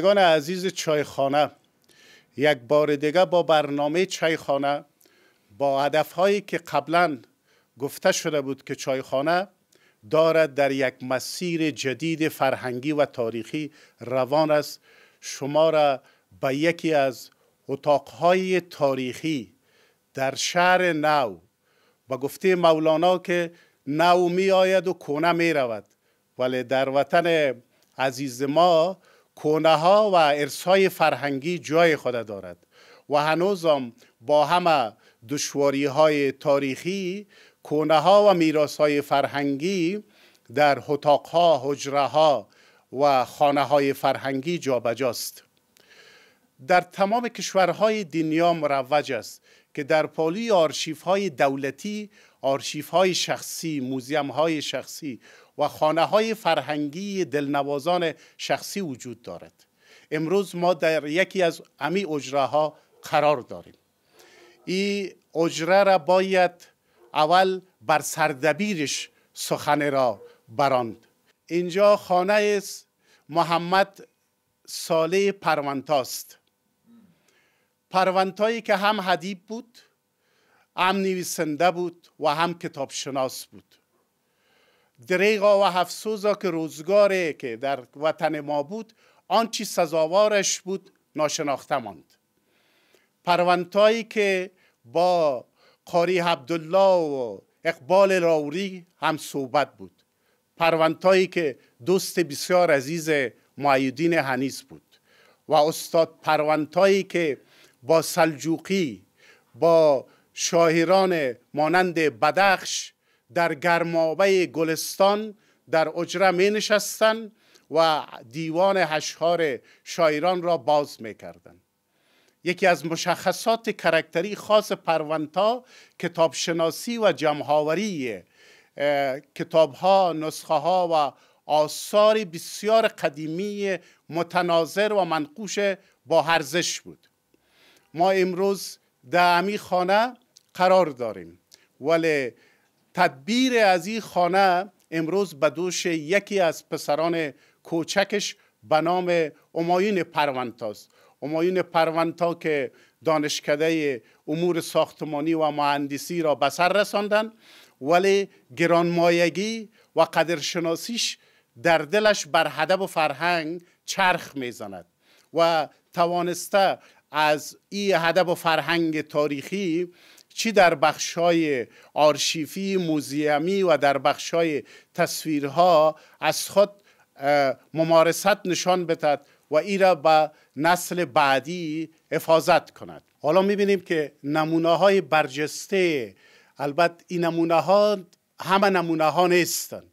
بینندگان عزیز چایخانه یک بار دیگه با برنامه چایخانه با هدفهایی که قبلا گفته شده بود که چایخانه دارد در یک مسیر جدید فرهنگی و تاریخی روان است شما را به یکی از اتاقهای تاریخی در شهر نو و گفته مولانا که نو می آید و کونه می رود ولی در وطن عزیز ما کونه ها و ارسای فرهنگی جای خود دارد و هنوزم با همه دشواری های تاریخی کونه ها و میراس های فرهنگی در حتاق ها حجره ها و خانه های فرهنگی بجاست. در تمام کشورهای دنیا مروج است که در پالی آرشیف های دولتی آرشیف های شخصی موزیم های شخصی و خانه های فرهنگی دلنوازان شخصی وجود دارد امروز ما در یکی از امی اجراها قرار داریم این اجره را باید اول بر سردبیرش سخن را براند اینجا خانه محمد ساله پروانتاست پروانتایی که هم حدیب بود هم نویسنده بود و هم کتابشناس بود دریغا و هفسوزا که روزگاری که در وطن ما بود آنچی سزاوارش بود ناشناخته ماند پروندهایی که با قاری عبدالله و اقبال راوری هم صحبت بود پروندهایی که دوست بسیار عزیز معیدین هنیز بود و استاد پروندهایی که با سلجوقی با شاهران مانند بدخش در گرمابه گلستان در اجره می نشستن و دیوان هشهار شاعران را باز می کردن. یکی از مشخصات کرکتری خاص پرونتا کتابشناسی و جمعهاوری کتابها نسخه ها و آثار بسیار قدیمی متناظر و منقوش با هرزش بود ما امروز در خانه قرار داریم ولی تدبیر از این خانه امروز به دوش یکی از پسران کوچکش به نام امایون پروانتاست امایون پروانتا که دانشکده امور ساختمانی و مهندسی را به سر رساندن ولی گرانمایگی و قدرشناسیش در دلش بر هدب و فرهنگ چرخ میزند و توانسته از این هدب و فرهنگ تاریخی چی در های آرشیفی موزیمی و در های تصویرها از خود ممارست نشان بدهد و ای را به نسل بعدی حفاظت کند حالا بینیم که نمونه های برجسته البته این نمونه ها همه نمونه ها نیستند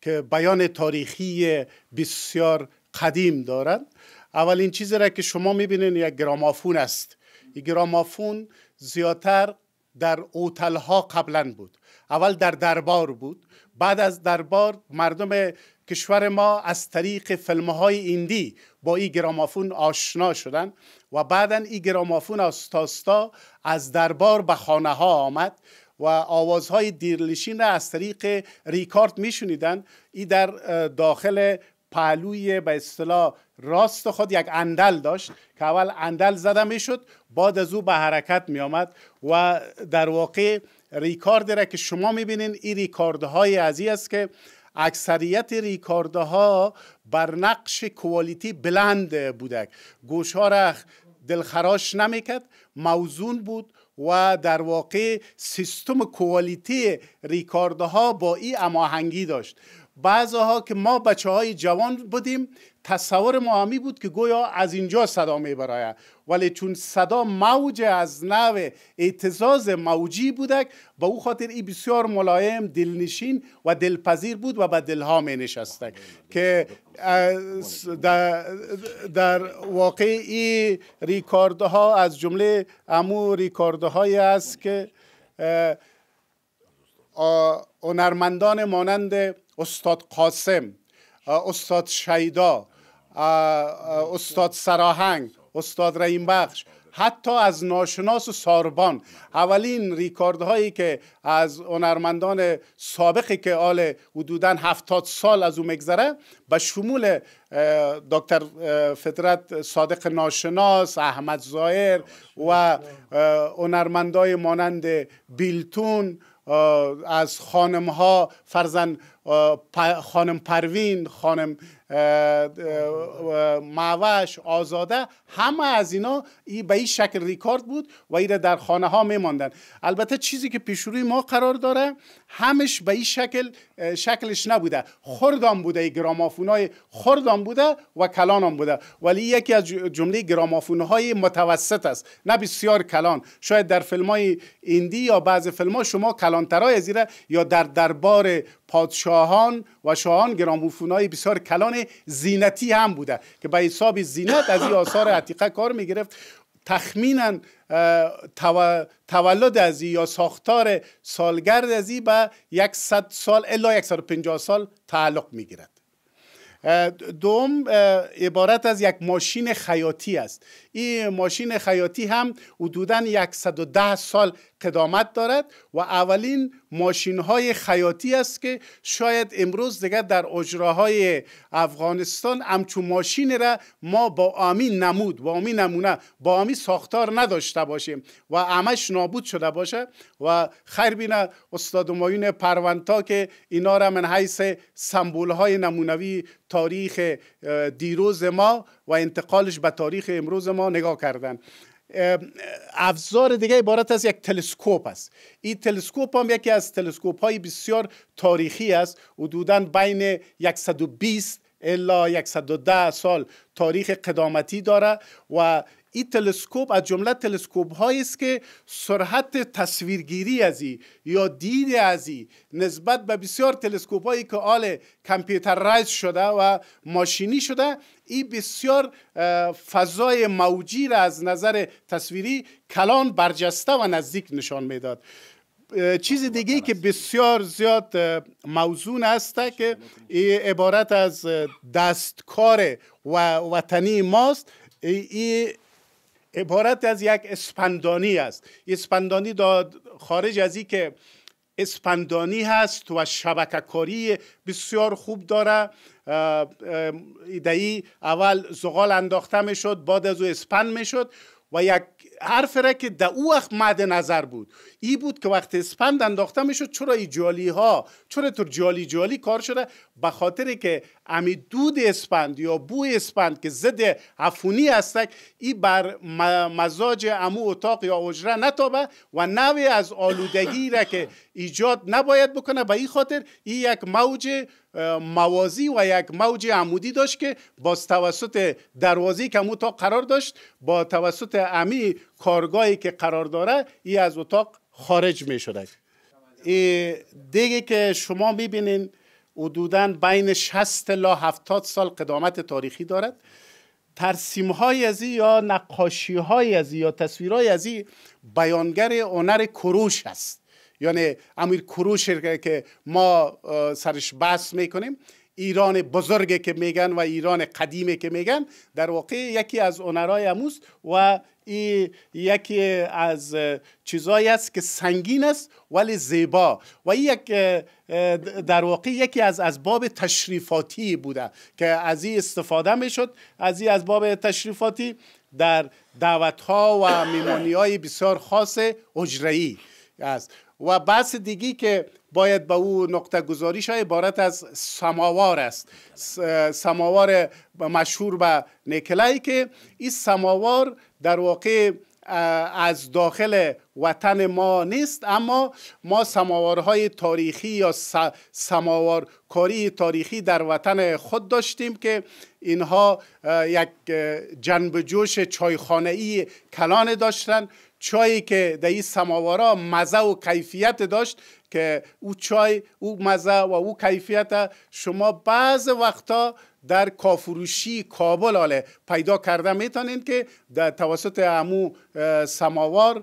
که بیان تاریخی بسیار قدیم دارند اولین چیزی را که شما بینید یک گرامافون است این گرامافون زیادتر در اوتلها قبلا بود اول در دربار بود بعد از دربار مردم کشور ما از طریق فلم های ایندی با این گرامافون آشنا شدن و بعدا این گرامافون آستاستا از دربار به خانه ها آمد و آوازهای دیرلشین از طریق ریکارد میشنیدن ای در داخل پهلوی به اصطلاح راست خود یک اندل داشت که اول اندل زده می شد بعد از او به حرکت می آمد و در واقع ریکارد را که شما می بینین این های ازی است که اکثریت ها بر نقش کوالیتی بلند بودک گوش ها را دلخراش نمیکرد موزون بود و در واقع سیستم کوالیتی ها با این اماهنگی داشت ها که ما بچه های جوان بودیم تصور ما همی بود که گویا از اینجا صدا می برایه ولی چون صدا موج از نو اعتزاز موجی بودک به او خاطر ای بسیار ملایم دلنشین و دلپذیر بود و به دلها می نشستک که در, در واقع این ها از جمله امو ریکاردهایی است که هنرمندان مانند استاد قاسم استاد شیدا استاد سراهنگ استاد رحیم بخش حتی از ناشناس و ساربان اولین ریکارد هایی که از هنرمندان سابقی که آل حدودا هفتاد سال از او مگذره به شمول دکتر فطرت صادق ناشناس احمد زایر و هنرمندای مانند بیلتون از خانم ها فرزن خانم پروین خانم معوش آزاده همه از اینا ای به این شکل ریکارد بود و ایره در خانه ها میماندن البته چیزی که پیش روی ما قرار داره همش به این شکل شکلش نبوده خردان بوده ای های خردان بوده و کلانم بوده ولی یکی از جمله گرامافون های متوسط است نه بسیار کلان شاید در فیلم های ایندی یا بعض فیلم ها شما کلانترای زیره یا در دربار پادشاهان و شاهان های بسیار کلان زینتی هم بوده که به حساب زینت از این آثار عتیقه کار میگرفت تخمینا تولد از یا ساختار سالگرد از ای به 100 سال الا 150 سال تعلق میگیرد دوم عبارت از یک ماشین خیاطی است این ماشین خیاطی هم حدودا 110 سال قدامت دارد و اولین ماشین های خیاطی است که شاید امروز دیگر در اجراهای افغانستان همچون ماشین را ما با امین نمود با آمی نمونه با آمی ساختار نداشته باشیم و امش نابود شده باشه و خیر بینه استاد مایون پروانتا که اینا را من حیث سمبول های نمونوی تاریخ دیروز ما و انتقالش به تاریخ امروز ما نگاه کردن افزار دیگه عبارت از یک تلسکوپ است این تلسکوپ هم یکی از تلسکوپ های بسیار تاریخی است حدودا بین 120 الا 110 سال تاریخ قدامتی داره و این تلسکوپ از جمله تلسکوپ هایی است که سرعت تصویرگیری از یا دید از نسبت به بسیار تلسکوپ هایی که آل رایز شده و ماشینی شده این بسیار فضای موجی را از نظر تصویری کلان برجسته و نزدیک نشان میداد چیز دیگه که بسیار زیاد موزون است که عبارت از دستکار و وطنی ماست ای عبارت از یک اسپندانی است اسپندانی داد خارج از که اسپندانی هست و شبکه کاری بسیار خوب داره ایدهی اول زغال انداخته می شد بعد از او اسپند می شد و یک حرف را که در او وقت مد نظر بود ای بود که وقت اسپند انداخته می شد چرا ای جالی ها چرا تو جالی جالی کار شده به خاطر که دود اسپند یا بوی اسپند که ضد عفونی هستک ای بر مزاج امو اتاق یا اجره نتابه و نوی از آلودگی را که ایجاد نباید بکنه به این خاطر ای یک موج موازی و یک موج عمودی داشت که با توسط دروازی که امو اتاق قرار داشت با توسط امی کارگاهی که قرار داره ای از اتاق خارج می شده دیگه که شما بینین حدودا بین 60 تا 70 سال قدامت تاریخی دارد ترسیم های از یا نقاشی های از یا تصویر های از بیانگر هنر کروش است یعنی امیر کروش که ما سرش بحث میکنیم ایران بزرگ که میگن و ایران قدیمی که میگن در واقع یکی از هنرهای اموست و ای یکی از چیزایی است که سنگین است ولی زیبا و یک در واقع یکی از باب تشریفاتی بوده که از این استفاده میشد از این باب تشریفاتی در دعوت ها و میمانی های بسیار خاص اجرایی است و بحث دیگی که باید به با او نقطه گذاریش عبارت از سماوار است سماوار مشهور به نکلایی که این سماوار در واقع از داخل وطن ما نیست اما ما سماوارهای تاریخی یا سماوارکاری تاریخی در وطن خود داشتیم که اینها یک جنب جوش چایخانه ای کلان داشتن چایی که در این سماوارا مزه و کیفیت داشت که او چای او مزه و او کیفیت شما بعض وقتا در کافروشی کابل آله پیدا کرده میتونین که در توسط امو سماوار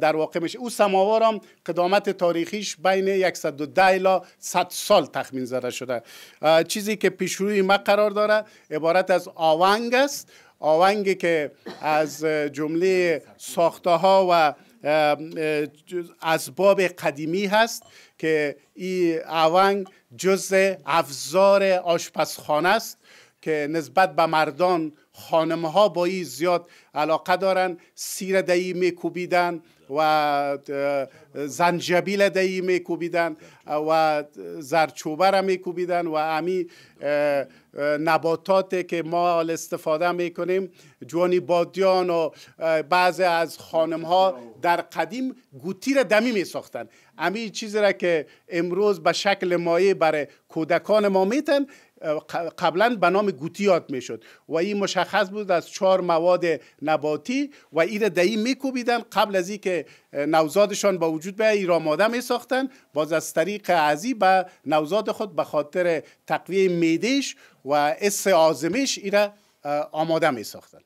در واقع میشه او سماوار هم قدامت تاریخیش بین 110 الا 100 سال تخمین زده شده چیزی که پیش روی ما قرار داره عبارت از آونگ است آوانگی که از جمله ساخته ها و اسباب قدیمی هست که این اونگ جز افزار آشپزخانه است که نسبت به مردان خانم ها با این زیاد علاقه دارن سیر دایی کوبیدن و زنجبیل دایی کوبیدن و زرچوبه را میکوبیدن و امی نباتاتی که ما استفاده می کنیم جوانی بادیان و بعضی از خانم ها در قدیم گوتی را دمی می ساختن امی چیزی را که امروز به شکل مایه برای کودکان ما میتن قبلا به نام گوتی یاد میشد و این مشخص بود از چهار مواد نباتی و این را دهی میکوبیدن قبل از اینکه نوزادشان با وجود به آماده می ساختن باز از طریق عزی به نوزاد خود به خاطر تقویه میدهش و اس آزمش ایره آماده می ساختن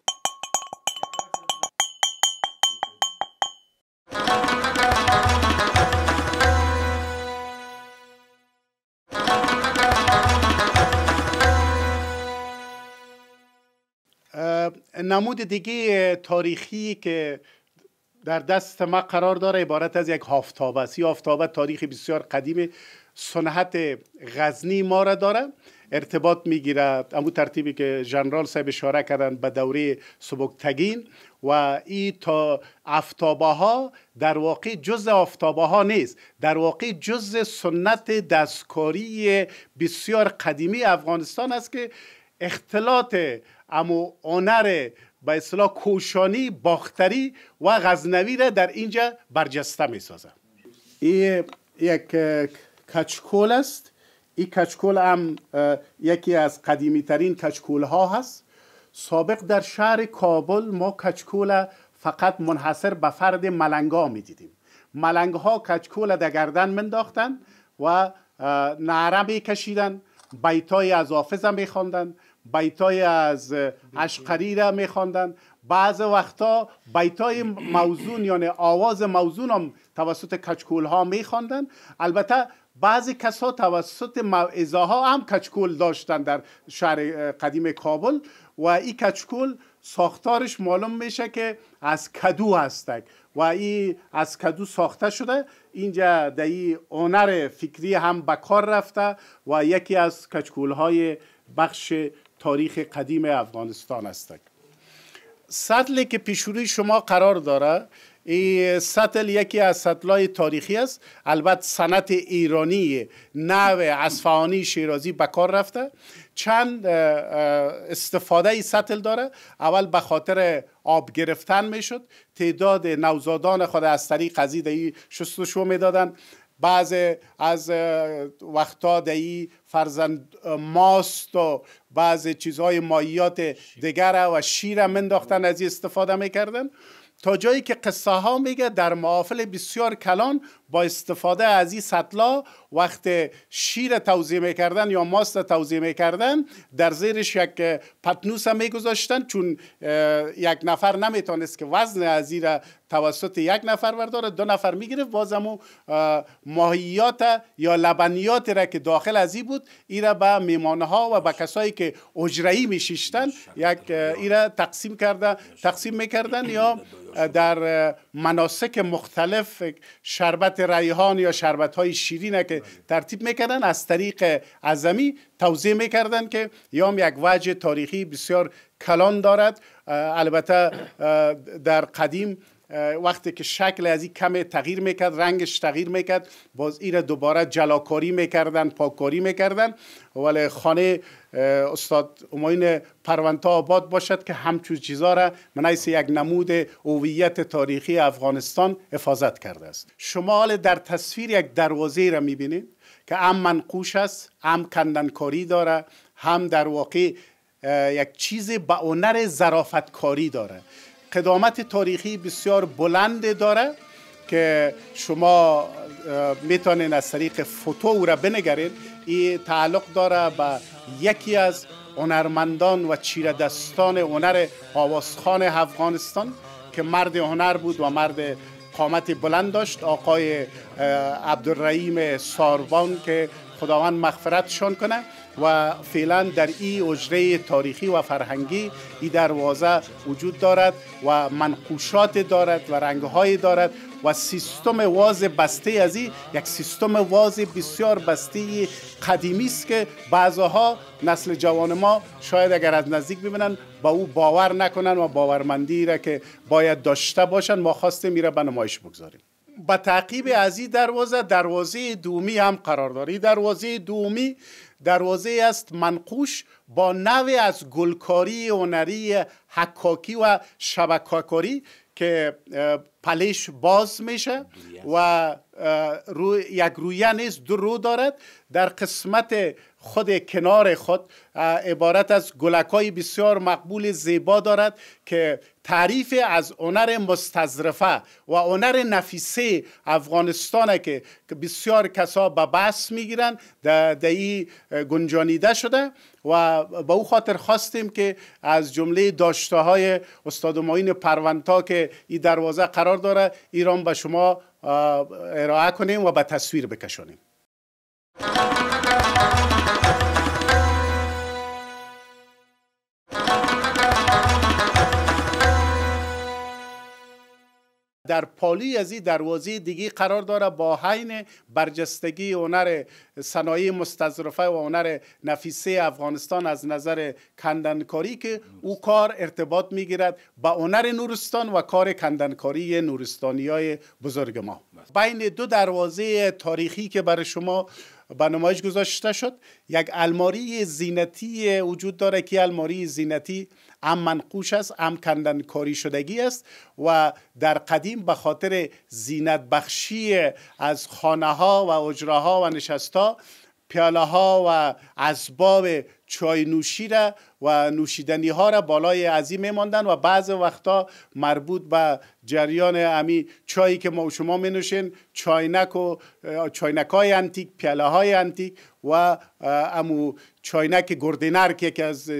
نمود دیگه تاریخی که در دست ما قرار داره عبارت از یک هافتابه است هافتابه تاریخ بسیار قدیم سنت غزنی ما را داره ارتباط میگیرد اما ترتیبی که جنرال صاحب اشاره کردن به دوره سبکتگین و این تا افتابه ها در واقع جز افتابه ها نیست در واقع جز سنت دستکاری بسیار قدیمی افغانستان است که اختلاط امو هنر به اصطلاح کوشانی باختری و غزنوی را در اینجا برجسته می سازم این یک کچکول است این کچکول هم یکی از قدیمی ترین کچکول ها هست سابق در شهر کابل ما کچکول فقط منحصر به فرد ملنگا می دیدیم ملنگ ها کچکول در گردن منداختن و نعره می کشیدن بیتای از حافظه می خواندن بیتای از اشقری را خواندن بعض وقتا بیتای موزون یعنی آواز موزون هم توسط کچکول ها میخواندن البته بعضی کسا توسط موعظه ها هم کچکول داشتن در شهر قدیم کابل و این کچکول ساختارش معلوم میشه که از کدو هستک و ای از کدو ساخته شده اینجا در این اونر فکری هم به کار رفته و یکی از کچکول های بخش تاریخ قدیم افغانستان هستند سطل که پیشوری شما قرار داره این سطل یکی از سطلای تاریخی است البته سنت ایرانی نو اصفهانی شیرازی به کار رفته چند استفاده ای سطل داره اول به خاطر آب گرفتن میشد تعداد نوزادان خود از طریق قضید شستشو میدادن بعض از وقتا دهی فرزند ماست و بعض چیزهای ماییات دیگر و شیر منداختن از استفاده میکردن تا جایی که قصه ها میگه در معافل بسیار کلان با استفاده از این سطلا وقت شیر توضیح کردن یا ماست توضیح کردن در زیرش یک پتنوس هم میگذاشتن چون یک نفر نمیتونست که وزن از این توسط یک نفر برداره دو نفر میگرفت بازم ماهیات یا لبنیات را که داخل از این بود این را به میمانه ها و به کسایی که اجرایی میشیشتن یک ای را تقسیم کرده تقسیم میکردن یا در مناسک مختلف شربت ریحان یا شربت های شیرین که بله. ترتیب میکردن از طریق عظمی توضیح میکردن که یا یک وجه تاریخی بسیار کلان دارد البته در قدیم وقتی که شکل از این کم تغییر میکرد رنگش تغییر میکرد باز این دوباره جلاکاری میکردن پاکاری میکردن ولی خانه استاد اماین پروانتا آباد باشد که همچون چیزا را منعیس یک نمود هویت تاریخی افغانستان حفاظت کرده است شما شمال در تصویر یک دروازه را میبینید که ام منقوش است هم کندنکاری داره هم در واقع یک چیز به هنر کاری داره قدامت تاریخی بسیار بلند داره که شما میتونین از طریق فوتو را بنگرید ای تعلق داره به یکی از هنرمندان و چیره دستان هنر آوازخان افغانستان که مرد هنر بود و مرد قامت بلند داشت آقای عبدالرحیم ساربان که خداوند شان کنه و فعلا در این اجره تاریخی و فرهنگی این دروازه وجود دارد و منقوشات دارد و رنگهای دارد و سیستم واز بسته از این یک سیستم واز بسیار بسته قدیمی است که بعضها نسل جوان ما شاید اگر از نزدیک ببینن با او باور نکنن و باورمندی را که باید داشته باشن ما خواستیم میره به نمایش بگذاریم به تعقیب از این دروازه دروازه دومی هم قرار داره دروازه دومی دروازه است منقوش با نوع از گلکاری هنری حکاکی و شبکاکاری که پلش باز میشه و رو یک رویه نیز دو رو دارد در قسمت خود کنار خود عبارت از گلکای بسیار مقبول زیبا دارد که تعریف از هنر مستظرفه و هنر نفیسه افغانستانه که بسیار کسا به بحث میگیرن در ای گنجانیده شده و به او خاطر خواستیم که از جمله داشته های استاد معین که این دروازه قرار قرار ایران به شما ارائه کنیم و به تصویر بکشانیم در پالی از این دروازه دیگی قرار داره با حین برجستگی هنر صنایع مستظرفه و هنر نفیسه افغانستان از نظر کندنکاری که او کار ارتباط میگیرد با هنر نورستان و کار کندنکاری نورستانی های بزرگ ما بین دو دروازه تاریخی که برای شما به نمایش گذاشته شد یک الماری زینتی وجود داره که الماری زینتی ام منقوش است ام کندن کاری شدگی است و در قدیم به خاطر زینت بخشی از خانه ها و اجره و نشست ها پیاله ها و اسباب چای نوشی را و نوشیدنی ها را بالای ازی میماندن و بعض وقتا مربوط به جریان امی چایی که ما و شما می نوشین چاینک و های انتیک پیاله های انتیک و امو چاینک گردنر که یکی از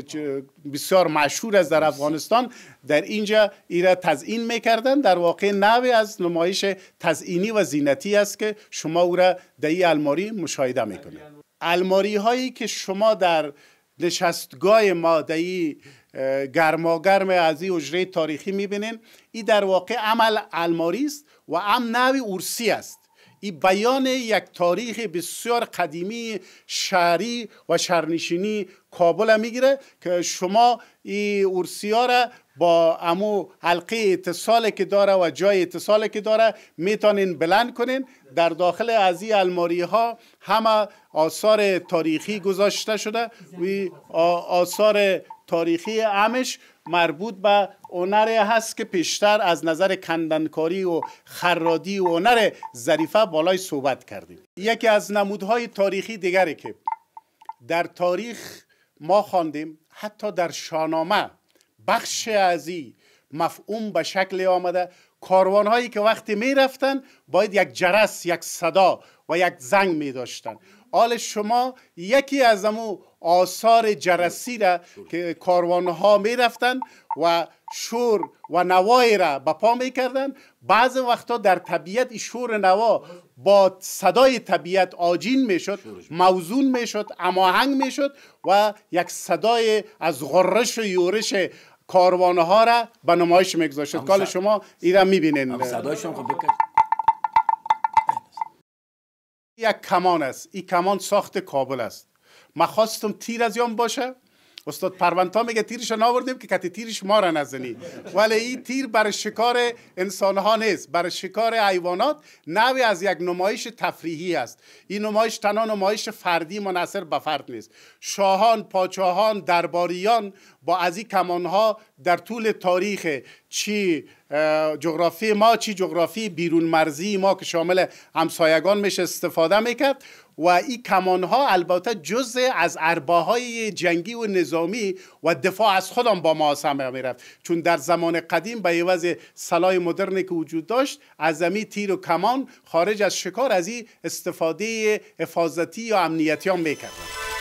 بسیار مشهور است در افغانستان در اینجا ایرا تزین میکردن در واقع نوی از نمایش تزینی و زینتی است که شما او را در این الماری مشاهده میکنید الماری هایی که شما در نشستگاه مادهی گرماگرم از این حجره تاریخی میبینین این در واقع عمل الماری است و ام نوی ارسی است ای بیان یک تاریخ بسیار قدیمی شهری و شهرنشینی کابل میگیره که شما این اورسیا را با امو حلقه اتصال که داره و جای اتصال که داره میتونین بلند کنین در داخل از این الماری ها همه آثار تاریخی گذاشته شده و آثار تاریخی امش مربوط به هنر هست که پیشتر از نظر کندنکاری و خرادی و هنر ظریفه بالای صحبت کردیم یکی از نمودهای تاریخی دیگری که در تاریخ ما خواندیم حتی در شاهنامه بخش ازی مفهوم به شکل آمده کاروان هایی که وقتی می رفتن باید یک جرس یک صدا و یک زنگ می داشتن حال شما یکی از امو آثار جرسی را که کاروانها می رفتن و شور و نوای را به پا می کردن بعض وقتا در طبیعت شور نوا با صدای طبیعت آجین می شد موزون می شد اماهنگ می شد و یک صدای از غرش و یورش کاروانه ها را به نمایش گذاشت کال شما ایران می صدایشون خب یک کمان است این کمان ساخت کابل است ما خواستم تیر از یام باشه استاد پروانتا میگه تیرش ناوردیم که کتی تیرش ما را نزنی ولی این تیر برای شکار انسان ها نیست برای شکار حیوانات نوی از یک نمایش تفریحی است این نمایش تنها نمایش فردی منصر به فرد نیست شاهان پاچاهان درباریان با از این کمانها در طول تاریخ چی جغرافی ما چی جغرافی بیرون مرزی ما که شامل همسایگان میشه استفاده میکرد و این کمان ها البته جز از ارباهای جنگی و نظامی و دفاع از خودم با ما سمه می رفت چون در زمان قدیم به عوض سلاح مدرنی که وجود داشت از زمین تیر و کمان خارج از شکار از این استفاده حفاظتی یا امنیتی هم میکردن